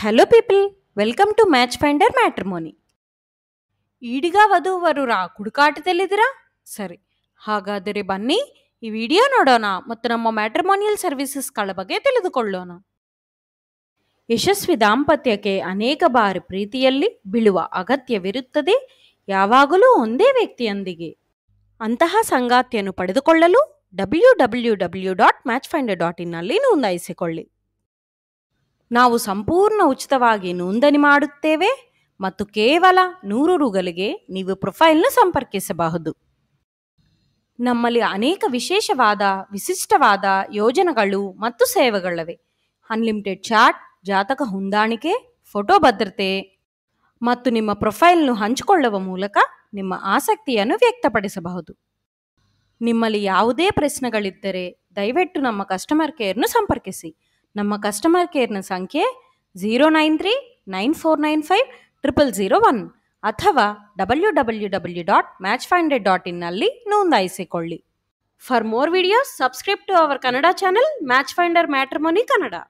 hello people welcome to match finder matrimony Ediga ವಧುವರರ ಕುಡುಕಾಟ ತಿಳಿದಿರಾ ಸರಿ ಹಾಗಾದರೆ ಬನ್ನಿ ಈ ವಿಡಿಯೋ ನೋಡೋಣ ಮತ್ತು ನಮ್ಮ ಮ್ಯಾಟ್ರಿಮೋನಿಯಲ್ ಸರ್ವಿಸಸ್ಗಳ ಬಗ್ಗೆ ತಿಳಿದುಕೊಳ್ಳೋಣ ಯಶಸ್ವಿ ದಾಂಪತ್ಯಕ್ಕೆ ಅನೇಕ ಬಾರಿ ಪ್ರೀತಿಯಲ್ಲಿ ಬೀಳುವ ಅಗತ್ಯವಿರುತ್ತದೆ ಯಾವಾಗಲೂ ಒಂದೇ ವ್ಯಕ್ತಿಯೊಂದಿಗೆ ಅಂತಹ ಸಂಗಾತಿಯನ್ನು ಪಡೆದುಕೊಳ್ಳಲು W W W dot match finder dot ಇನ್ನಲ್ಲಿ ನೋಂದಾಯಿಸಿಕೊಳ್ಳಿ ನಾವು ಸಂಪೂರ್ಣ ಉಚಿತವಾಗಿ ನೋಂದಣಿ ಮಾಡುತ್ತೇವೆ ಮತ್ತು ಕೇವಲ ನೂರು ರುಗಳಿಗೆ ನೀವು ಪ್ರೊಫೈಲ್ನ ಸಂಪರ್ಕಿಸಬಹುದು ನಮ್ಮಲ್ಲಿ ಅನೇಕ ವಿಶೇಷವಾದ ವಿಶಿಷ್ಟವಾದ ಯೋಜನೆಗಳು ಮತ್ತು ಸೇವೆಗಳಿವೆ ಅನ್ಲಿಮಿಟೆಡ್ ಚಾಟ್ ಜಾತಕ ಹೊಂದಾಣಿಕೆ ಫೋಟೋ ಭದ್ರತೆ ಮತ್ತು ನಿಮ್ಮ ಪ್ರೊಫೈಲ್ನ್ನು ಹಂಚಿಕೊಳ್ಳುವ ಮೂಲಕ ನಿಮ್ಮ ಆಸಕ್ತಿಯನ್ನು ವ್ಯಕ್ತಪಡಿಸಬಹುದು ನಿಮ್ಮಲ್ಲಿ ಯಾವುದೇ ಪ್ರಶ್ನೆಗಳಿದ್ದರೆ ದಯವಿಟ್ಟು ನಮ್ಮ ಕಸ್ಟಮರ್ ಕೇರ್ನು ಸಂಪರ್ಕಿಸಿ ನಮ್ಮ ಕಸ್ಟಮರ್ ಕೇರ್ನ ಸಂಖ್ಯೆ zero nine three nine four nine five triple zero one ಅಥವಾ W W W dot match finder dot ಇನ್ನಲ್ಲಿ ನೋಂದಾಯಿಸಿಕೊಳ್ಳಿ for more videos subscribe to our Kannada channel match finder matrimony Kannada